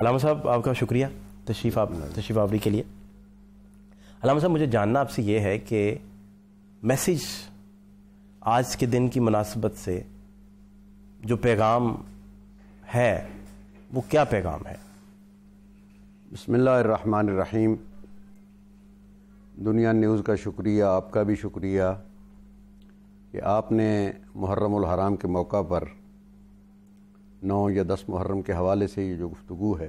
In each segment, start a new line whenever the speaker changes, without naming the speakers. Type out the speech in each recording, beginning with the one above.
अलामा साहब आपका शुक्रिया तशरीफ़ आप तशरीफ़ आवरी के लिए अलामा साहब मुझे जानना आपसे ये है कि मैसेज आज के दिन की मुनासिबत से जो पैगाम है वो क्या पैगाम है बसमीम दुनिया न्यूज़ का शुक्रिया आपका भी शुक्रिया कि आपने मुहर्रम हराम के मौका पर नौ या दस मुहर्रम के हवाले से ये जो गुफ्तु है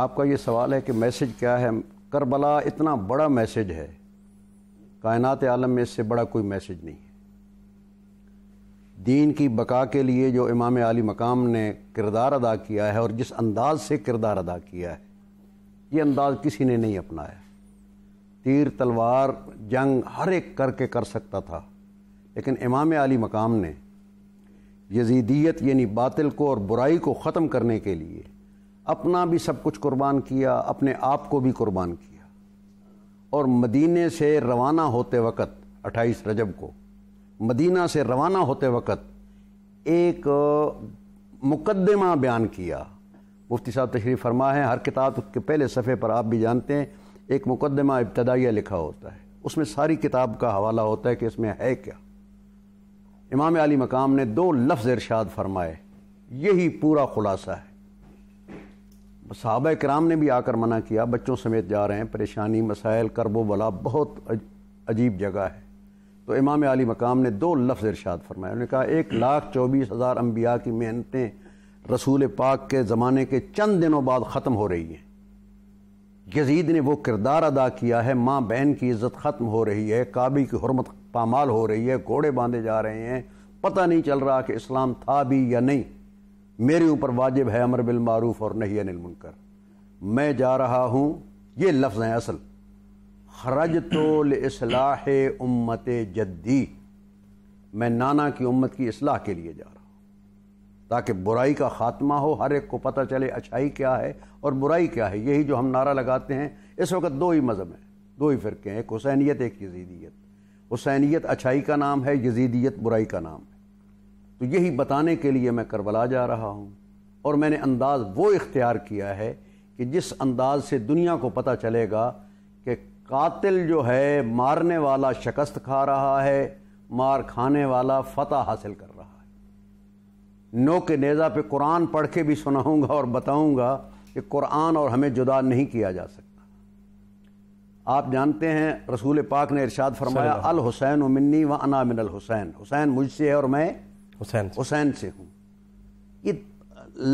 आपका ये सवाल है कि मैसेज क्या है करबला इतना बड़ा मैसेज है कायनात आलम में इससे बड़ा कोई मैसेज नहीं है दीन की बका के लिए जो इमाम आली मकाम ने किरदार अदा किया है और जिस अंदाज से किरदार अदा किया है ये अंदाज किसी ने नहीं अपनाया तीर तलवार जंग हर एक करके कर सकता था लेकिन इमाम आली मकाम ने यजीदियत यानी बातिल को और बुराई को ख़त्म करने के लिए अपना भी सब कुछ कुर्बान किया अपने आप को भी कुर्बान किया और मदीने से रवाना होते वक़्त अट्ठाईस रजब को मदीना से रवाना होते वक़्त एक मुकदमा बयान किया मुफ्ती साहब तशरीफ़ फरमा है हर किताब के पहले सफ़े पर आप भी जानते हैं एक मुकदमा इब्तदाइया लिखा होता है उसमें सारी किताब का हवाला होता है कि इसमें है क्या इमाम अली मकाम ने दो लफ्ज़ इरशाद फरमाए यही पूरा खुलासा है साहब कराम ने भी आकर मना किया बच्चों समेत जा रहे हैं परेशानी मसाइल करबो वला बहुत अजीब जगह है तो इमाम अली मकाम ने दो लफ्ज़ इरशाद फरमाए उन्होंने कहा एक लाख चौबीस हज़ार अम्बिया की मेहनतें रसूल पाक के ज़माने के चंद दिनों बाद ख़त्म हो रही हैं यजीद ने वो किरदार अदा किया है माँ बहन की इज़्ज़त ख़त्म हो रही है काबे की हरमत पामाल हो रही है घोड़े बांधे जा रहे हैं पता नहीं चल रहा कि इस्लाम था भी या नहीं मेरे ऊपर वाजिब है अमर बिल मारूफ और नहीं अनिल मुनकर मैं जा रहा हूँ ये लफ्ज़ हैं असल खरज तो इसलाह उम्मत जद्दी मैं नाना की उम्मत की असलाह के लिए जा रहा हूँ ताकि बुराई का खात्मा हो हर एक को पता चले अच्छाई क्या है और बुराई क्या है यही जो हम नारा लगाते हैं इस वक्त दो ही मज़हब हैं दो ही फ़िरके हैं एक हुसैनीत एक यजीदियत हुसैनीत अच्छाई का नाम है यजीदियत बुराई का नाम है तो यही बताने के लिए मैं करबला जा रहा हूँ और मैंने अंदाज़ वो इख्तियार किया है कि जिस अंदाज से दुनिया को पता चलेगा कि कातिल जो है मारने वाला शिकस्त खा रहा है मार खाने वाला फतह हासिल कर रहा है नो के नेज़ा पे कुरान पढ़ के भी सुनाऊँगा और बताऊँगा कि कुरान और हमें जुदा नहीं किया जा सकता आप जानते हैं रसूल पाक ने इरशाद फरमाया अल हुसैन उमिनी व अना मिन अल हुसैन हुसैन मुझसे है और मैं हुसैन हुसैन से हूँ ये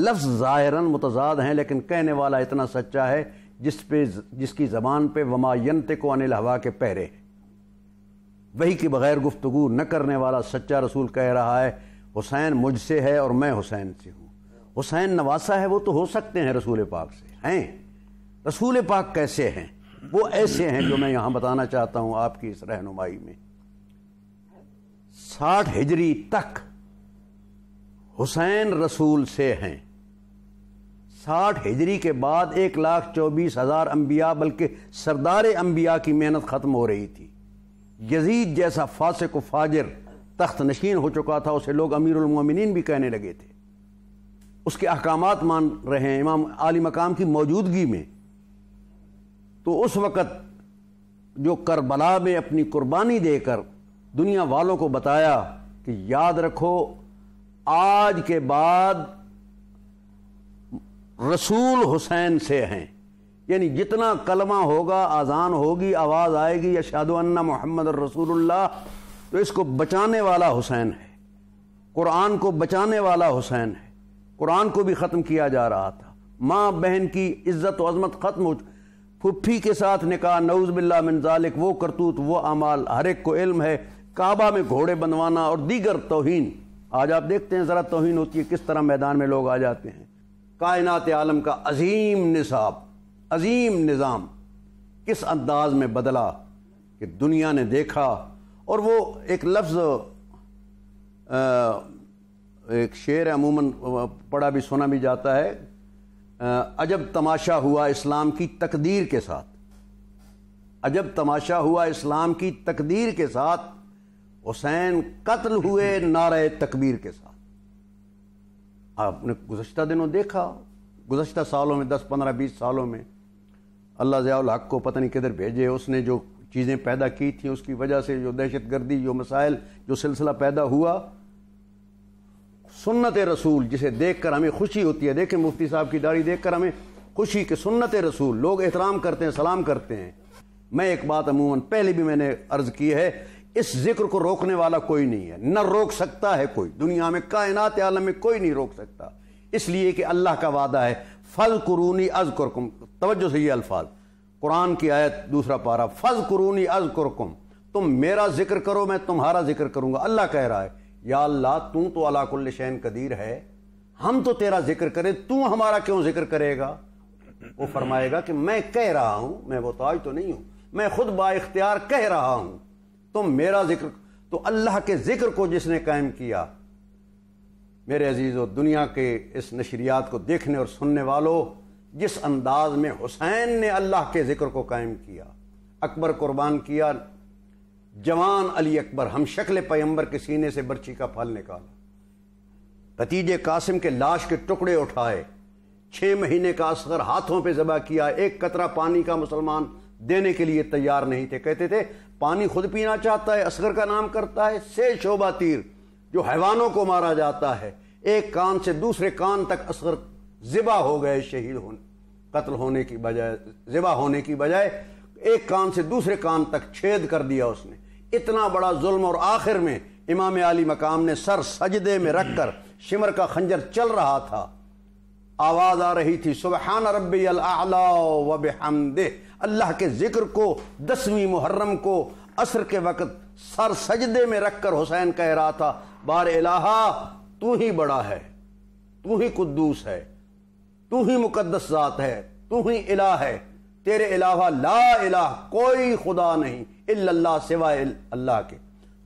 लफ्ज़ जाहिरन मुतजाद हैं लेकिन कहने वाला इतना सच्चा है जिस पे जिसकी ज़बान पे वमायनते को अनिल हवा के पहरे वही के बगैर गुफ्तगु न करने वाला सच्चा रसूल कह रहा है हुसैन मुझसे है और मैं हुसैन से हूँ हुसैन नवासा है वो तो हो सकते हैं रसूल पाक से हैं रसूल पाक कैसे हैं वो ऐसे हैं जो मैं यहां बताना चाहता हूं आपकी इस रहनुमाई में साठ हिजरी तक हुसैन रसूल से हैं साठ हिजरी के बाद एक लाख चौबीस हजार अंबिया बल्कि सरदार अंबिया की मेहनत ख़त्म हो रही थी यजीद जैसा फासिक फाजिर तख्त नशीन हो चुका था उसे लोग अमीरमिन भी कहने लगे थे उसके अहकाम मान रहे हैं इमाम आली मकाम की मौजूदगी में तो उस वक़्त जो करबला में अपनी कुर्बानी देकर दुनिया वालों को बताया कि याद रखो आज के बाद रसूल हुसैन से हैं यानी जितना कलमा होगा आज़ान होगी आवाज़ आएगी या अन्ना मोहम्मद रसूलुल्लाह तो इसको बचाने वाला हुसैन है कुरान को बचाने वाला हुसैन है कुरान को भी ख़त्म किया जा रहा था माँ बहन की इज़्ज़त वज़मत अजमत ख़त्म हो फुफी के साथ निकाह नऊज बिल्ला मिनजालिक वो करतूत वो अमाल हर एक को इल्म है काबा में घोड़े बनवाना और दीगर तोहन आज आप देखते हैं ज़रा तोहन होती है किस तरह मैदान में लोग आ जाते हैं कायनात आलम का अजीम निसाब अजीम निज़ाम किस अंदाज में बदला कि दुनिया ने देखा और वो एक लफ्ज़ एक शेर अमूमन पढ़ा भी सुना भी जाता है अजब तमाशा हुआ इस्लाम की तकदीर के साथ अजब तमाशा हुआ इस्लाम की तकदीर के साथ हुसैन कत्ल हुए नारे तकबीर के साथ आपने गुजशत दिनों देखा गुजशत सालों में दस पंद्रह बीस सालों में अल्लाह ज़ियाल हक को पता नहीं किधर भेजे उसने जो चीज़ें पैदा की थी उसकी वजह से जो दहशत गर्दी जो मसाइल जो सिलसिला पैदा हुआ सुन्नत रसूल जिसे देख कर हमें खुशी होती है देखें मुफ्ती साहब की दाढ़ी देख कर हमें खुशी कि सुन्नत रसूल लोग एहतराम करते हैं सलाम करते हैं मैं एक बात अमूमन पहले भी मैंने अर्ज की है इस जिक्र को रोकने वाला कोई नहीं है न रोक सकता है कोई दुनिया में कायनात आलम में कोई नहीं रोक सकता इसलिए कि अल्लाह का वादा है फल कुरूनी अज कुरकुम तवज्जो से ये अल्फाज कुरान की आयत दूसरा पारा फल कुरूनी अज कुरकुम तुम मेरा जिक्र करो मैं तुम्हारा जिक्र करूंगा अल्लाह कह रहा है या अल्लाह तू तो अलाकुल्ल शैन कदीर है हम तो तेरा जिक्र करें तू हमारा क्यों जिक्र करेगा वो फरमाएगा कि मैं कह रहा हूं मैं ताज तो नहीं हूं मैं खुद बाख्तियार कह रहा हूं तो मेरा जिक्र तो अल्लाह के जिक्र को जिसने कायम किया मेरे अजीज और दुनिया के इस नशरियात को देखने और सुनने वालों जिस अंदाज में हुसैन ने अल्लाह के जिक्र को कायम किया अकबर कुर्बान किया जवान अली अकबर हम शक्ल पैम्बर के सीने से बर्ची का फल निकाला भतीजे कासिम के लाश के टुकड़े उठाए छः महीने का असगर हाथों पे जबा किया एक कतरा पानी का मुसलमान देने के लिए तैयार नहीं थे कहते थे पानी खुद पीना चाहता है असगर का नाम करता है से शोभा तीर जो हैवानों को मारा जाता है एक कान से दूसरे कान तक असगर जिबा हो गए शहीद होने कत्ल होने की बजाय जिबा होने की बजाय एक कान से दूसरे कान तक छेद कर दिया उसने इतना बड़ा जुल्म और आखिर में इमाम आली मकाम ने सर सजदे में रखकर शिमर का खंजर चल रहा था आवाज आ रही थी सुबह रबी अल्लाह के जिक्र को दसवीं मुहर्रम को असर के वक्त सर सजदे में रखकर हुसैन कह रहा था बार अला तू ही बड़ा है तू ही कुद्दूस है तू ही मुकदस जात है तू ही इला है तेरे अलावा ला इला कोई खुदा नहीं इल्ला सिवाय अल्लाह के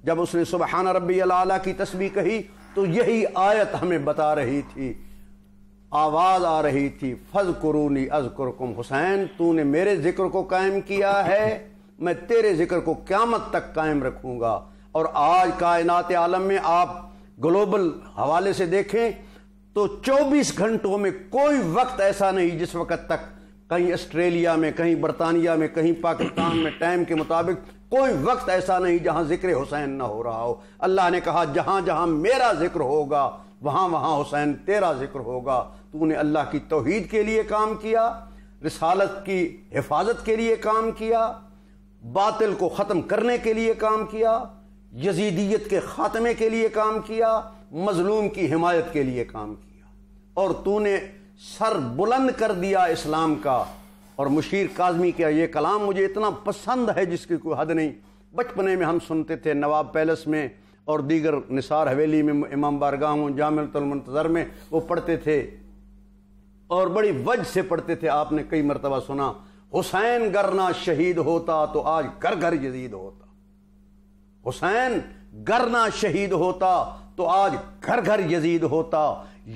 जब उसने सुबहाना रबी अला की तस्वीर कही तो यही आयत हमें बता रही थी आवाज आ रही थी फज कुरूनी अज कुरकुम हुसैन तूने मेरे जिक्र को कायम किया है मैं तेरे जिक्र को क्यामत तक कायम रखूंगा और आज कायनात आलम में आप ग्लोबल हवाले से देखें तो 24 घंटों में कोई वक्त ऐसा नहीं जिस वक्त तक कहीं ऑस्ट्रेलिया में कहीं बरतानिया में कहीं पाकिस्तान में टाइम के मुताबिक कोई वक्त ऐसा नहीं जहां जिक्र हुसैन ना हो रहा हो अल्लाह ने कहा जहां जहां मेरा जिक्र होगा वहां वहां हुसैन तेरा जिक्र होगा तूने अल्लाह की तोहद के लिए काम किया रिसालत की हिफाजत के लिए काम किया बातिल को ख़त्म करने के लिए काम किया यजीदियत के ख़ात्मे के लिए काम किया मजलूम की हिमायत के लिए काम किया और तूने सर बुलंद कर दिया इस्लाम का और मुशीर काजमी का ये कलाम मुझे इतना पसंद है जिसकी कोई हद नहीं बचपने में हम सुनते थे नवाब पैलेस में और दीगर निसार हवेली में इमाम बारगाह जामतर में वो पढ़ते थे और बड़ी वज से पढ़ते थे आपने कई मरतबा सुना हुसैन गरना शहीद होता तो आज घर घर यजीद होता हुसैन गरना शहीद होता तो आज घर घर यजीद होता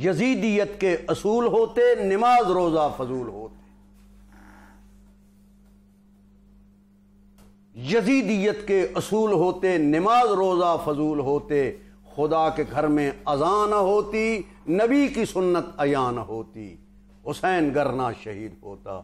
यजीदियत के असूल होते नमाज रोजा फजूल होते यजीदियत के असूल होते नमाज रोजा फजूल होते खुदा के घर में अजान होती नबी की सुन्नत अयान होती हुसैन गरना शहीद होता